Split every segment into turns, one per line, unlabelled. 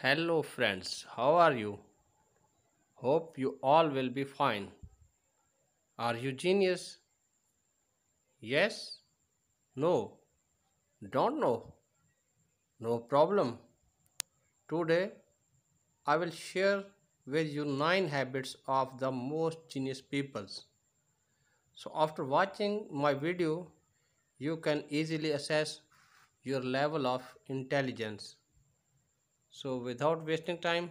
Hello friends, how are you? Hope you all will be fine. Are you genius? Yes? No? Don't know? No problem. Today I will share with you 9 habits of the most genius people. So after watching my video, you can easily assess your level of intelligence so without wasting time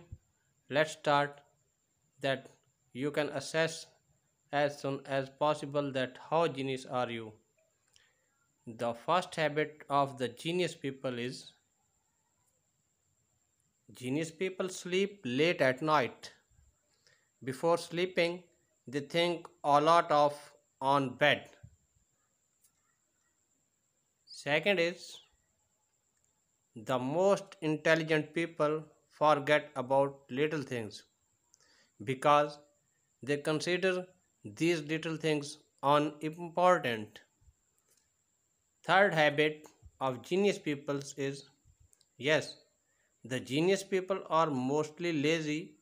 let's start that you can assess as soon as possible that how genius are you the first habit of the genius people is genius people sleep late at night before sleeping they think a lot of on bed second is the most intelligent people forget about little things because they consider these little things unimportant. Third habit of genius people is yes, the genius people are mostly lazy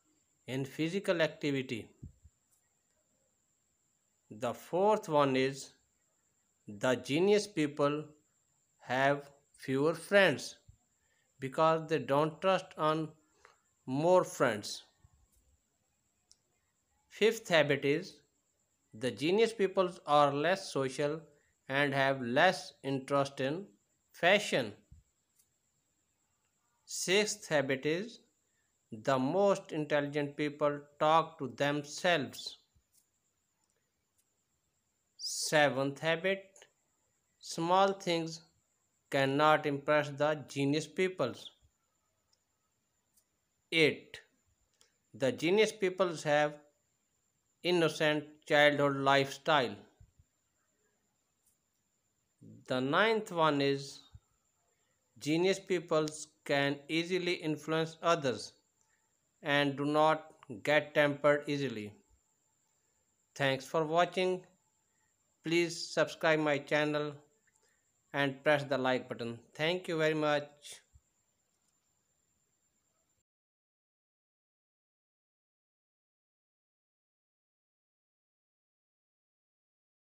in physical activity. The fourth one is the genius people have fewer friends because they don't trust on more friends. Fifth habit is the genius people are less social and have less interest in fashion. Sixth habit is the most intelligent people talk to themselves. Seventh habit small things cannot impress the genius peoples. 8. The genius peoples have innocent childhood lifestyle. The ninth one is genius peoples can easily influence others and do not get tempered easily. Thanks for watching. Please subscribe my channel and press the like button. Thank you very much.